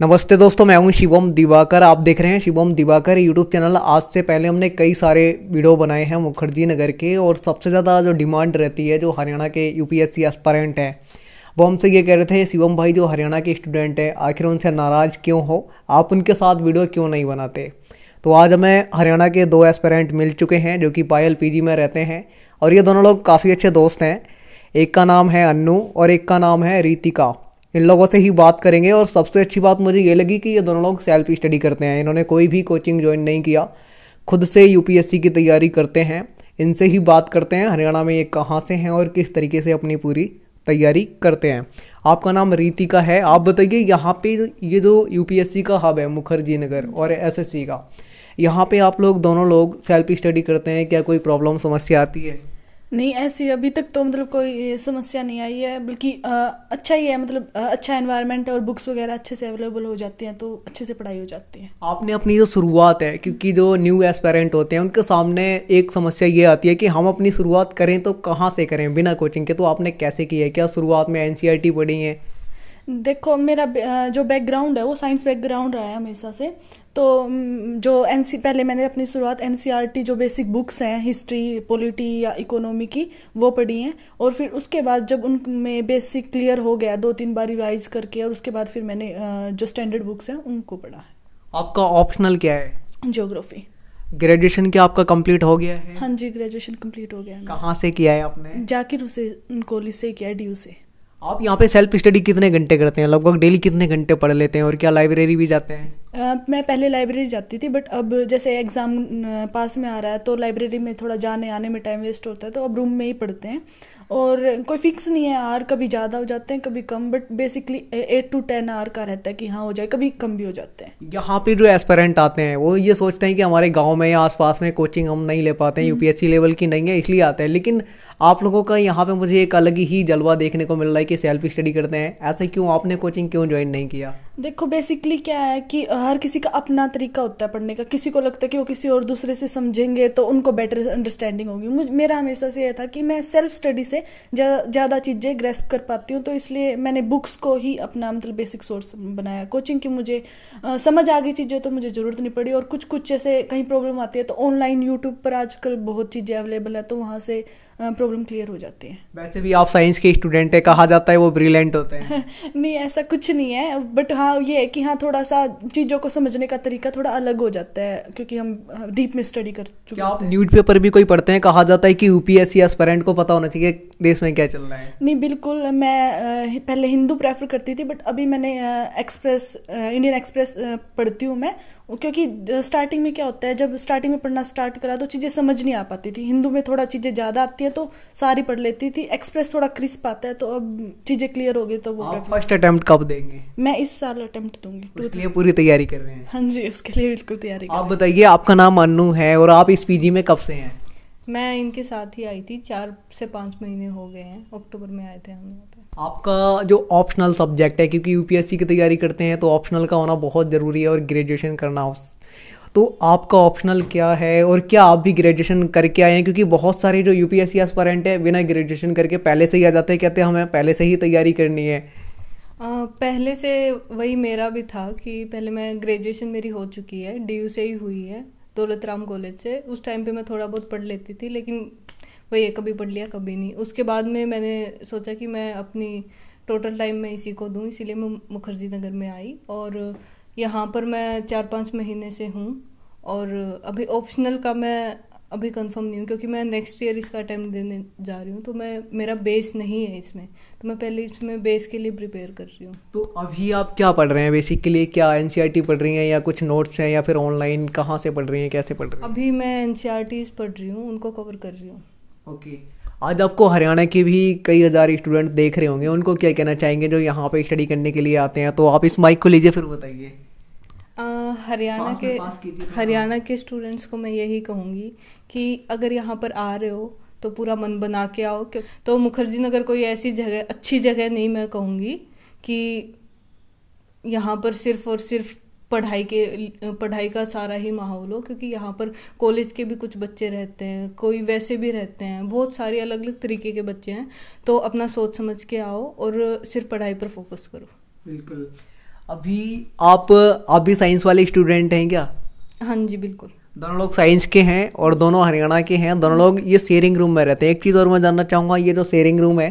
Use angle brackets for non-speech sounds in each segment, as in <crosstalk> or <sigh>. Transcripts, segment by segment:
नमस्ते दोस्तों मैं हूं शिवम दिवाकर आप देख रहे हैं शिवम दिवाकर यूट्यूब चैनल आज से पहले हमने कई सारे वीडियो बनाए हैं मुखर्जी नगर के और सबसे ज़्यादा जो डिमांड रहती है जो हरियाणा के यूपीएससी एस्पारेंट हैं वो हमसे ये कह रहे थे शिवम भाई जो हरियाणा के स्टूडेंट हैं आखिर उनसे नाराज़ क्यों हो आप उनके साथ वीडियो क्यों नहीं बनाते तो आज हमें हरियाणा के दो एस्पारेंट मिल चुके हैं जो कि पायल पी में रहते हैं और ये दोनों लोग काफ़ी अच्छे दोस्त हैं एक का नाम है अन्नू और एक का नाम है रीतिका इन लोगों से ही बात करेंगे और सबसे अच्छी बात मुझे ये लगी कि ये दोनों लोग सेल्फ स्टडी करते हैं इन्होंने कोई भी कोचिंग ज्वाइन नहीं किया खुद से यूपीएससी की तैयारी करते हैं इनसे ही बात करते हैं हरियाणा में ये कहाँ से हैं और किस तरीके से अपनी पूरी तैयारी करते हैं आपका नाम रीतिका है आप बताइए यहाँ पे ये जो यूपीएससी का हब है मुखर्जी नगर और एसएससी का यहाँ पे आप लोग दोनों लोग सेल्फ स्टडी करते हैं क्या कोई प्रॉब्लम समस्या आती है नहीं ऐसी अभी तक तो मतलब कोई समस्या नहीं आई है बल्कि अच्छा ही है मतलब अच्छा एनवायरनमेंट और बुक्स वगैरह अच्छे से अवेलेबल हो जाती हैं तो अच्छे से पढ़ाई हो जाती है आपने अपनी जो शुरुआत है क्योंकि जो न्यू एस्पेरेंट होते हैं उनके सामने एक समस्या ये आती है कि हम अपनी शुरुआत करें तो कहाँ से करें बिना कोचिंग के तो आपने कैसे की है क्या शुरुआत में एन e पढ़ी है देखो मेरा जो बैकग्राउंड है वो साइंस बैकग्राउंड रहा है हमेशा से तो जो एन पहले मैंने अपनी शुरुआत एन e जो बेसिक बुक्स हैं हिस्ट्री पॉलिटी या इकोनॉमी की वो पढ़ी हैं और फिर उसके बाद जब उनमें बेसिक क्लियर हो गया दो तीन बार रिवाइज करके और उसके बाद फिर मैंने जो स्टैंडर्ड बुक्स हैं उनको पढ़ा है आपका ऑप्शनल क्या है जियोग्राफी ग्रेजुएशन क्या आपका कंप्लीट हो गया है हाँ जी ग्रेजुएशन कंप्लीट हो गया है कहाँ से किया है आपने जाकिर हुसैन कॉलेज से किया है डी से आप यहाँ पे सेल्फ स्टडी कितने घंटे करते हैं लगभग डेली कितने घंटे पढ़ लेते हैं और क्या लाइब्रेरी भी जाते हैं मैं पहले लाइब्रेरी जाती थी बट अब जैसे एग्ज़ाम पास में आ रहा है तो लाइब्रेरी में थोड़ा जाने आने में टाइम वेस्ट होता है तो अब रूम में ही पढ़ते हैं और कोई फिक्स नहीं है आर कभी ज़्यादा हो जाते हैं कभी कम but basically eight to ten hour का रहता है कि हाँ हो जाए कभी कम भी हो जाते हैं यहाँ पे जो एस्पेरेंट आते हैं वो ये सोचते हैं कि हमारे गाँव में या आसपास में कोचिंग हम नहीं ले पाते हैं यूपीएससी हम्म। लेवल की नहीं है इसलिए आते हैं लेकिन आप लोगों का यहाँ पर मुझे एक अलग ही जलवा देखने को मिल रहा है कि सेल्फ स्टडी करते हैं ऐसे क्यों आपने कोचिंग क्यों ज्वाइन नहीं किया देखो बेसिकली क्या है कि हर किसी का अपना तरीका होता है पढ़ने का किसी को लगता है कि वो किसी और दूसरे से समझेंगे तो उनको बेटर अंडरस्टैंडिंग होगी मुझ मेरा हमेशा से यह था कि मैं सेल्फ स्टडी से ज़्यादा चीज़ें ग्रेस्प कर पाती हूँ तो इसलिए मैंने बुक्स को ही अपना मतलब बेसिक सोर्स बनाया कोचिंग की मुझे आ, समझ आ गई चीज़ें तो मुझे ज़रूरत नहीं पड़ी और कुछ कुछ जैसे कहीं प्रॉब्लम आती है तो ऑनलाइन यूट्यूब पर आजकल बहुत चीज़ें अवेलेबल है तो वहाँ से प्रॉब्लम क्लियर हो जाती है वैसे भी आप साइंस के स्टूडेंट है कहा जाता है वो ब्रिलियंट होते हैं <laughs> नहीं ऐसा कुछ नहीं है बट हाँ हाँ ये है कि हाँ थोड़ा सा चीज़ों को समझने का तरीका थोड़ा अलग हो जाता है क्योंकि हम डीप हाँ, में स्टडी कर चुके हैं आप न्यूज पेपर भी कोई पढ़ते हैं कहा जाता है कि यूपीएससी एस्पेरेंट को पता होना चाहिए देश में क्या चल रहा है नहीं बिल्कुल मैं पहले हिंदू प्रेफर करती थी बट अभी मैंने एक्सप्रेस इंडियन एक्सप्रेस पढ़ती हूँ मैं क्योंकि स्टार्टिंग में क्या होता है जब स्टार्टिंग में पढ़ना स्टार्ट करा तो चीज़ें समझ नहीं आ पाती थी हिंदू में थोड़ा चीज़ें ज़्यादा आती हैं तो सारी पढ़ लेती थी एक्सप्रेस थोड़ा क्रिस्प आता है तो अब चीज़ें क्लियर हो गई तो वो फर्स्ट अटैम्प्ट कब देंगे मैं इस साल साल अटेम्प्ट दूंगी उसके लिए पूरी तैयारी कर रहे हैं हाँ जी उसके लिए बिल्कुल तैयारी आप बताइए आपका नाम अनु है और आप इस पीजी में कब से हैं मैं इनके साथ ही आई थी चार से पाँच महीने हो गए हैं अक्टूबर में आए थे हम यहाँ पे आपका जो ऑप्शनल सब्जेक्ट है क्योंकि यूपीएससी की तैयारी करते हैं तो ऑप्शनल का होना बहुत ज़रूरी है और ग्रेजुएशन करना तो आपका ऑप्शनल क्या है और क्या आप भी ग्रेजुएशन करके आए हैं क्योंकि बहुत सारे जो U P S C aspirant है बिना ग्रेजुएशन करके पहले से ही आ जाते हैं कहते हैं हमें पहले से ही तैयारी करनी है पहले से वही मेरा भी था कि पहले मैं ग्रेजुएशन मेरी हो चुकी है डी से ही हुई है दौलत राम कॉलेज से उस टाइम पे मैं थोड़ा बहुत पढ़ लेती थी लेकिन वही है कभी पढ़ लिया कभी नहीं उसके बाद में मैंने सोचा कि मैं अपनी टोटल टाइम मैं इसी को दूँ इसीलिए मैं मुखर्जी नगर में आई और यहाँ पर मैं चार पाँच महीने से हूँ और अभी ऑप्शनल का मैं अभी कंफर्म नहीं हूँ क्योंकि मैं नेक्स्ट ईयर इसका अटैम्प्ट देने जा रही हूँ तो मैं मेरा बेस नहीं है इसमें तो मैं पहले इसमें बेस के लिए प्रिपेयर कर रही हूँ तो अभी आप क्या पढ़ रहे हैं बेसिकली क्या एन e पढ़ रही हैं या कुछ नोट्स हैं या फिर ऑनलाइन कहाँ से पढ़ रही हैं कैसे पढ़ रही हैं अभी मैं एन e पढ़ रही हूँ उनको कवर कर रही हूँ ओके आज आपको हरियाणा के भी कई हज़ार स्टूडेंट देख रहे होंगे उनको क्या कहना चाहेंगे जो यहाँ पे स्टडी करने के लिए आते हैं तो आप इस माइक को लीजिए फिर बताइए हरियाणा के हरियाणा के स्टूडेंट्स को मैं यही कहूँगी कि अगर यहाँ पर आ रहे हो तो पूरा मन बना के आओ क्यों तो मुखर्जी नगर कोई ऐसी जगह अच्छी जगह नहीं मैं कहूँगी कि यहाँ पर सिर्फ और सिर्फ पढ़ाई के पढ़ाई का सारा ही माहौल हो क्योंकि यहाँ पर कॉलेज के भी कुछ बच्चे रहते हैं कोई वैसे भी रहते हैं बहुत सारे अलग अलग तरीके के बच्चे हैं तो अपना सोच समझ के आओ और सिर्फ पढ़ाई पर फोकस करो बिल्कुल अभी आप आप भी साइंस वाले स्टूडेंट हैं क्या हाँ जी बिल्कुल दोनों लोग साइंस के हैं और दोनों हरियाणा के हैं दोनों लोग ये शेयरिंग रूम में रहते हैं एक चीज़ और मैं जानना चाहूँगा ये जो शेयरिंग रूम है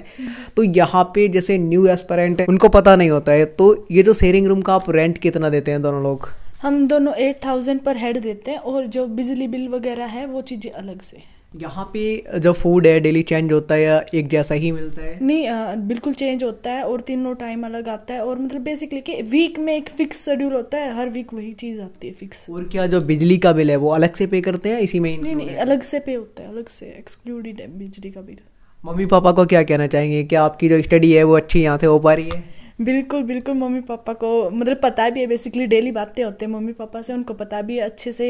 तो यहाँ पे जैसे न्यू एस्परेंट है उनको पता नहीं होता है तो ये जो शेयरिंग रूम का आप रेंट कितना देते हैं दोनों लोग हम दोनों एट थाउजेंड पर हेड देते हैं और जो बिजली बिल वगैरह है वो चीज़ें अलग से यहाँ पे जो फूड है डेली चेंज होता है या एक जैसा ही मिलता है नहीं आ, बिल्कुल चेंज होता है और तीनों टाइम अलग आता है और मतलब बेसिकली कि वीक में एक फिक्स शेड्यूल होता है हर वीक वही चीज़ आती है फिक्स और क्या जो बिजली का बिल है वो अलग से पे करते हैं इसी में नहीं नहीं अलग से पे होता है अलग से एक्सक्लूडेड है बिजली का बिल मम्मी पापा को क्या कहना चाहेंगे क्या आपकी जो स्टडी है वो अच्छी यहाँ से हो पा रही है बिल्कुल बिल्कुल मम्मी पापा को मतलब पता भी है बेसिकली डेली बातें होते हैं मम्मी पापा से उनको पता भी है अच्छे से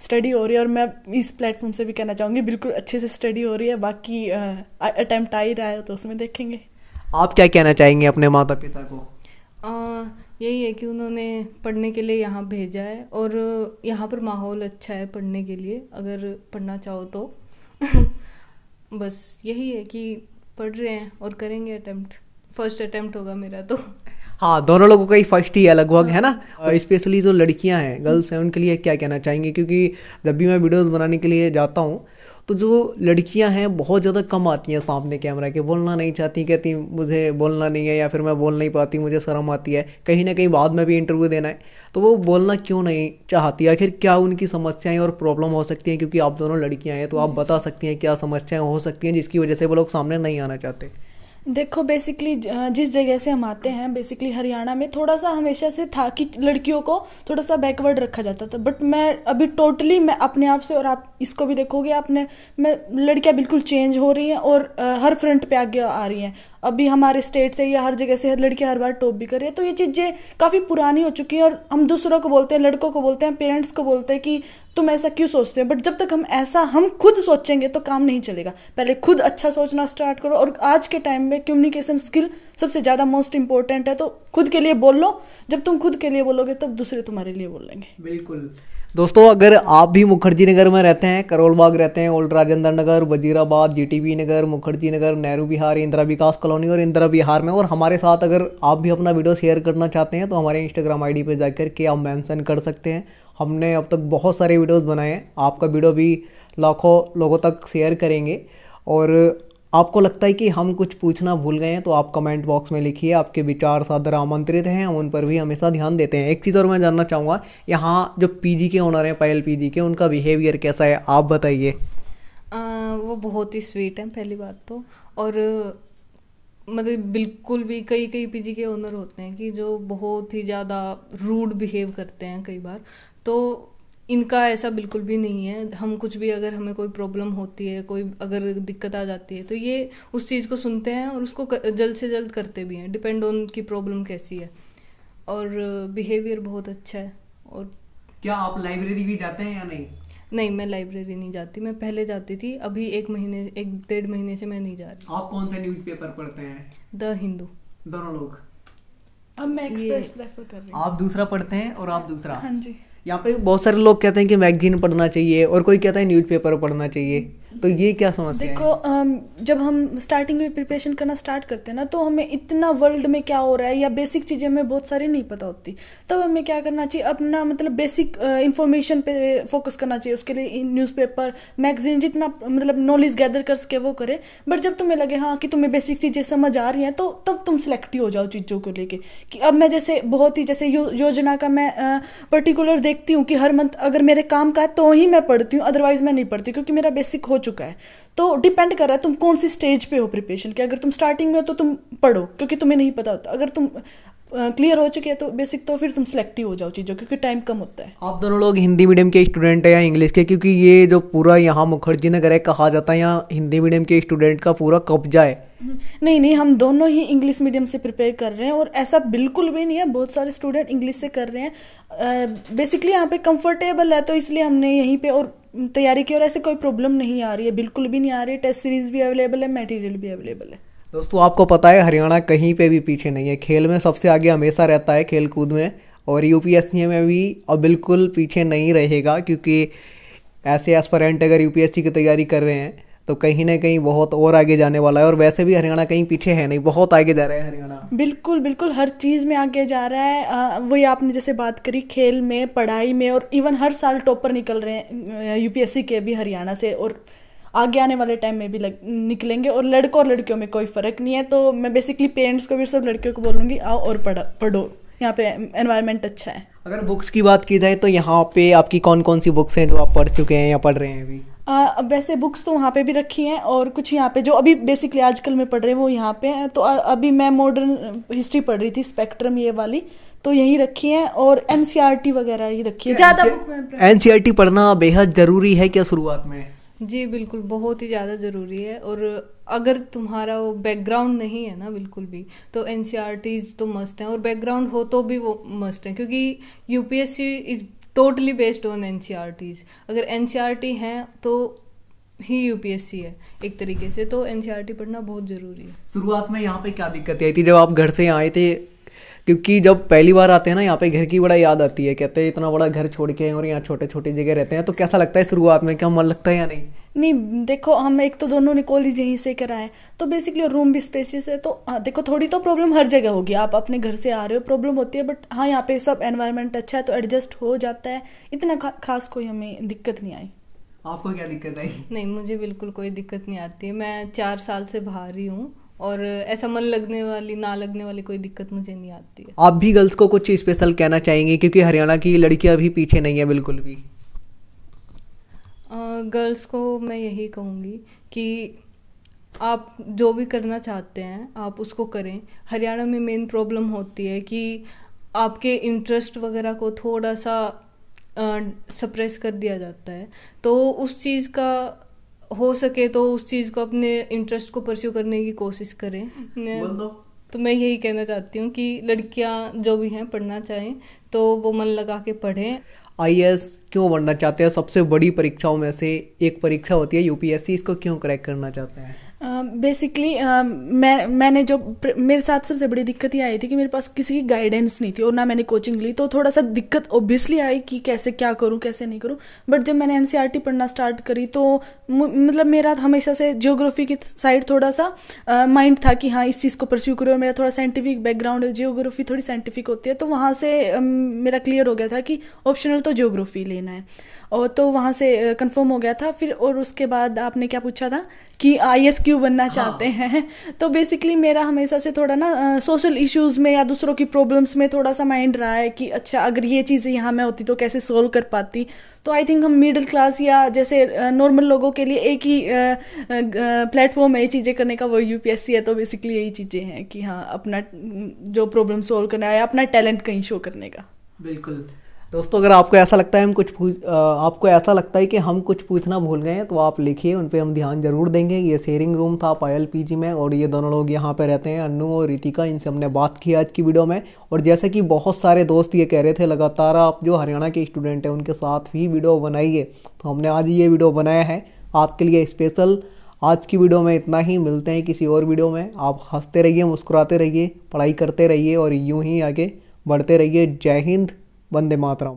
स्टडी हो रही है और मैं इस प्लेटफॉर्म से भी कहना चाहूँगी बिल्कुल अच्छे से स्टडी हो रही है बाकी अटैम्प्ट आ ही रहा है तो उसमें देखेंगे आप क्या कहना चाहेंगे अपने माता पिता को आ, यही है कि उन्होंने पढ़ने के लिए यहाँ भेजा है और यहाँ पर माहौल अच्छा है पढ़ने के लिए अगर पढ़ना चाहो तो <laughs> बस यही है कि पढ़ रहे हैं और करेंगे अटैम्प्ट फर्स्ट अटेम्प्ट होगा मेरा तो हाँ दोनों लोगों का ही फर्स्ट ही है लगभग है ना स्पेशली हाँ। जो लड़कियां हैं गर्ल्स हैं उनके लिए क्या कहना चाहेंगे क्योंकि जब भी मैं वीडियोस बनाने के लिए जाता हूँ तो जो लड़कियां हैं बहुत ज़्यादा कम आती हैं सामने कैमरा के बोलना नहीं चाहती कहती मुझे बोलना नहीं है या फिर मैं बोल नहीं पाती मुझे शर्म आती है कहीं ना कहीं बाद में भी इंटरव्यू देना है तो वो बोलना क्यों नहीं चाहती आखिर क्या उनकी समस्याएं और प्रॉब्लम हो सकती हैं क्योंकि आप दोनों लड़कियां हैं तो आप बता सकती हैं क्या समस्याएं हो सकती हैं जिसकी वजह से वो लोग सामने नहीं आना चाहते देखो बेसिकली जिस जगह से हम आते हैं बेसिकली हरियाणा में थोड़ा सा हमेशा से था कि लड़कियों को थोड़ा सा बैकवर्ड रखा जाता था बट मैं अभी टोटली मैं अपने आप से और आप इसको भी देखोगे आपने मैं लड़कियाँ बिल्कुल चेंज हो रही हैं और हर फ्रंट पे आगे आ रही हैं अभी हमारे स्टेट से या हर जगह से हर लड़की हर बार टॉप भी कर रही है तो ये चीज़ें काफ़ी पुरानी हो चुकी हैं और हम दूसरों को बोलते हैं लड़कों को बोलते हैं पेरेंट्स को बोलते हैं कि तुम ऐसा क्यों सोचते हो बट जब तक हम ऐसा हम खुद सोचेंगे तो काम नहीं चलेगा पहले खुद अच्छा सोचना स्टार्ट करो और आज के टाइम में कम्युनिकेशन स्किल सबसे ज़्यादा मोस्ट इंपॉर्टेंट है तो खुद के लिए बोल लो जब तुम खुद के लिए बोलोगे तब दूसरे तुम्हारे लिए बोलेंगे बिल्कुल दोस्तों अगर आप भी मुखर्जी नगर में रहते हैं करोल बाग रहते हैं old Rajendra Nagar Wazirabad GTB Nagar Mukherjee Nagar Nehru Vihar Indira Vikas colony और इंदिरा बिहार में और हमारे साथ अगर आप भी अपना वीडियो शेयर करना चाहते हैं तो हमारे इंस्टाग्राम आईडी पर जाकर के आप मेंशन कर सकते हैं हमने अब तक बहुत सारे वीडियोज़ बनाए हैं आपका वीडियो भी लाखों लोगों तक शेयर करेंगे और आपको लगता है कि हम कुछ पूछना भूल गए हैं तो आप कमेंट बॉक्स में लिखिए आपके विचार सादर आमंत्रित हैं हम उन पर भी हमेशा ध्यान देते हैं एक चीज़ और मैं जानना चाहूँगा यहाँ जो पीजी के ओनर हैं पायल पीजी के उनका बिहेवियर कैसा है आप बताइए वो बहुत ही स्वीट हैं पहली बात तो और मतलब बिल्कुल भी कई कई पीजी के ओनर होते हैं कि जो बहुत ही ज़्यादा रूड बिहेव करते हैं कई बार तो इनका ऐसा बिल्कुल भी नहीं है हम कुछ भी अगर हमें कोई प्रॉब्लम होती है कोई अगर दिक्कत आ जाती है तो ये उस चीज़ को सुनते हैं और उसको जल्द से जल्द करते भी हैं डिपेंड ऑन की प्रॉब्लम कैसी है और बिहेवियर बहुत अच्छा है और क्या आप लाइब्रेरी भी जाते हैं या नहीं नहीं मैं लाइब्रेरी नहीं जाती मैं पहले जाती थी अभी एक महीने एक डेढ़ महीने से मैं नहीं जा रही आप कौन सा न्यूज पेपर पढ़ते हैं द हिंदू दोनों लोग अब मैं एक्सप्रेस प्रेफर कर रही आप दूसरा पढ़ते हैं और आप दूसरा हाँ जी यहाँ पे बहुत सारे लोग कहते हैं कि मैगजीन पढ़ना चाहिए और कोई कहता है न्यूज़पेपर पढ़ना चाहिए तो ये क्या हैं देखो है? जब हम स्टार्टिंग में प्रिपरेशन करना स्टार्ट करते हैं ना तो हमें इतना वर्ल्ड में क्या हो रहा है या बेसिक चीज़ें हमें बहुत सारी नहीं पता होती तब तो हमें क्या करना चाहिए अपना मतलब बेसिक इन्फॉर्मेशन पे फोकस करना चाहिए उसके लिए न्यूज़पेपर मैगजीन जितना मतलब नॉलेज गैदर कर सके वो करे बट जब तुम्हें लगे हाँ कि तुम्हें बेसिक चीज़ें समझ आ रही हैं तो तब तुम ही हो जाओ चीज़ों को लेके कि अब मैं जैसे बहुत ही जैसे योजना का मैं पर्टिकुलर देख देखती हूँ कि हर मंथ अगर मेरे काम का है तो ही मैं पढ़ती हूँ अदरवाइज मैं नहीं पढ़ती क्योंकि मेरा बेसिक हो चुका है तो डिपेंड कर रहा है तुम कौन सी स्टेज पे हो प्रिपरेशन के अगर तुम स्टार्टिंग में हो तो तुम पढ़ो क्योंकि तुम्हें नहीं पता होता अगर तुम क्लियर हो चुकी है तो बेसिक तो फिर तुम सिलेक्टिव हो जाओ चीज़ों क्योंकि टाइम कम होता है आप दोनों लोग हिंदी मीडियम के स्टूडेंट हैं या इंग्लिश के क्योंकि ये जो पूरा यहाँ मुखर्जी नगर है कहा जाता है यहाँ हिंदी मीडियम के स्टूडेंट का पूरा कब्जा है हम्म, नहीं नहीं हम दोनों ही इंग्लिश मीडियम से प्रिपेयर कर रहे हैं और ऐसा बिल्कुल भी नहीं है बहुत सारे स्टूडेंट इंग्लिश से कर रहे हैं बेसिकली यहाँ पे कंफर्टेबल है तो इसलिए हमने यहीं पे और तैयारी की और ऐसे कोई प्रॉब्लम नहीं आ रही है बिल्कुल भी नहीं आ रही है टेस्ट सीरीज़ भी अवेलेबल है मटेरियल भी अवेलेबल है दोस्तों आपको पता है हरियाणा कहीं पे भी पीछे नहीं है खेल में सबसे आगे हमेशा रहता है खेल कूद में और यू में भी अब बिल्कुल पीछे नहीं रहेगा क्योंकि ऐसे एस्परेंट अगर यू की तैयारी कर रहे हैं तो कहीं ना कहीं बहुत और आगे जाने वाला है और वैसे भी हरियाणा कहीं पीछे है नहीं बहुत आगे जा रहा है हरियाणा बिल्कुल बिल्कुल हर चीज़ में आगे जा रहा है वही आपने जैसे बात करी खेल में पढ़ाई में और इवन हर साल टॉपर निकल रहे हैं यूपीएससी के भी हरियाणा से और आगे आने वाले टाइम में भी लग, निकलेंगे और लड़कों और लड़कियों में कोई फ़र्क नहीं है तो मैं बेसिकली पेरेंट्स को भी सब लड़कियों को बोलूँगी आओ और पढ़ा पढ़ो यहाँ पे एनवायरमेंट अच्छा है अगर बुक्स की बात की जाए तो यहाँ पे आपकी कौन कौन सी बुक्स हैं जो आप पढ़ चुके हैं या पढ़ रहे हैं अभी आ, वैसे बुक्स तो वहाँ पे भी रखी हैं और कुछ यहाँ पे जो अभी बेसिकली आजकल मैं पढ़ रहे हैं वो यहाँ पे हैं तो आ, अभी मैं मॉडर्न हिस्ट्री पढ़ रही थी स्पेक्ट्रम ये वाली तो यही रखी है और एन e वगैरह ही रखी है ज़्यादा एन पढ़ना बेहद ज़रूरी है क्या शुरुआत में जी बिल्कुल बहुत ही ज़्यादा ज़रूरी है और अगर तुम्हारा वो बैकग्राउंड नहीं है ना बिल्कुल भी तो एन e तो मस्ट हैं और बैकग्राउंड हो तो भी वो मस्ट हैं क्योंकि U P S C is totally based on N अगर एन e हैं तो ही यू है एक तरीके से तो एन e पढ़ना बहुत ज़रूरी है शुरुआत में यहाँ पे क्या दिक्कत आई थी जब आप घर से आए थे क्योंकि जब पहली बार आते हैं ना यहाँ पे घर की बड़ा याद आती है कहते हैं इतना बड़ा घर छोड़ के और यहाँ छोटे छोटे जगह रहते हैं तो कैसा लगता है शुरुआत में क्या मन लगता है या नहीं नहीं देखो हम एक तो दोनों ने कॉलेज यहीं से कराए तो बेसिकली रूम भी स्पेसियस है तो आ, हाँ, देखो थोड़ी तो प्रॉब्लम हर जगह होगी आप अपने घर से आ रहे हो प्रॉब्लम होती है बट हाँ यहाँ पे सब एनवायरनमेंट अच्छा है तो एडजस्ट हो जाता है इतना खा, खास कोई हमें दिक्कत नहीं आई आपको क्या दिक्कत आई नहीं मुझे बिल्कुल कोई दिक्कत नहीं आती मैं चार साल से बाहर ही हूँ और ऐसा मन लगने वाली ना लगने वाली कोई दिक्कत मुझे नहीं आती है आप भी गर्ल्स को कुछ स्पेशल कहना चाहेंगे क्योंकि हरियाणा की लड़कियां अभी पीछे नहीं है बिल्कुल भी गर्ल्स को मैं यही कहूँगी कि आप जो भी करना चाहते हैं आप उसको करें हरियाणा में मेन प्रॉब्लम होती है कि आपके इंटरेस्ट वगैरह को थोड़ा सा सप्रेस कर दिया जाता है तो उस चीज़ का हो सके तो उस चीज़ को अपने इंटरेस्ट को परस्यू करने की कोशिश करें तो मैं यही कहना चाहती हूँ कि लड़कियाँ जो भी हैं पढ़ना चाहें तो वो मन लगा के पढ़ें आई क्यों बनना चाहते हैं सबसे बड़ी परीक्षाओं में से एक परीक्षा होती है यूपीएससी इसको क्यों क्रैक करना चाहते हैं बेसिकली uh, uh, मैं मैंने जो मेरे साथ सबसे बड़ी दिक्कत ही आई थी कि मेरे पास किसी की गाइडेंस नहीं थी और ना मैंने कोचिंग ली तो थोड़ा सा दिक्कत ओबियसली आई कि कैसे क्या करूँ कैसे नहीं करूँ बट जब मैंने एन e पढ़ना स्टार्ट करी तो मतलब मेरा हमेशा से जियोग्राफी की साइड थोड़ा सा माइंड uh, था कि हाँ इस चीज़ को परस्यू करो मेरा थोड़ा साइंटिफिक बैकग्राउंड है जियोग्राफी थोड़ी साइंटिफिक होती है तो वहाँ से uh, मेरा क्लियर हो गया था कि ऑप्शनल तो जियोग्राफी लेना है और तो वहाँ से uh, हो गया था फिर और उसके बाद आपने क्या पूछा था कि आई बनना हाँ। चाहते हाँ. हैं तो बेसिकली मेरा हमेशा से थोड़ा ना सोशल इश्यूज में या दूसरों की प्रॉब्लम्स में थोड़ा सा माइंड रहा है कि अच्छा अगर ये चीज़ें यहाँ में होती तो कैसे सोल्व कर पाती तो आई थिंक हम मिडिल क्लास या जैसे नॉर्मल लोगों के लिए एक ही प्लेटफॉर्म है ये चीज़ें करने का वो यूपीएससी है तो बेसिकली यही चीज़ें हैं कि हाँ अपना जो प्रॉब्लम सोल्व करना है अपना टैलेंट कहीं शो करने का बिल्कुल दोस्तों अगर आपको ऐसा लगता है हम कुछ पूछ आपको ऐसा लगता है कि हम कुछ पूछना भूल गए हैं तो आप लिखिए उन पर हम ध्यान जरूर देंगे ये शेयरिंग रूम था पायल पीजी में और ये दोनों लोग यहाँ पे रहते हैं अन्नू और रितिका इनसे हमने बात की आज की वीडियो में और जैसे कि बहुत सारे दोस्त ये कह रहे थे लगातार आप जो हरियाणा के स्टूडेंट हैं उनके साथ ही वीडियो बनाइए तो हमने आज ये वीडियो बनाया है आपके लिए स्पेशल आज की वीडियो में इतना ही मिलते हैं किसी और वीडियो में आप हंसते रहिए मुस्कुराते रहिए पढ़ाई करते रहिए और यूँ ही आगे बढ़ते रहिए जय हिंद वंदे मातरम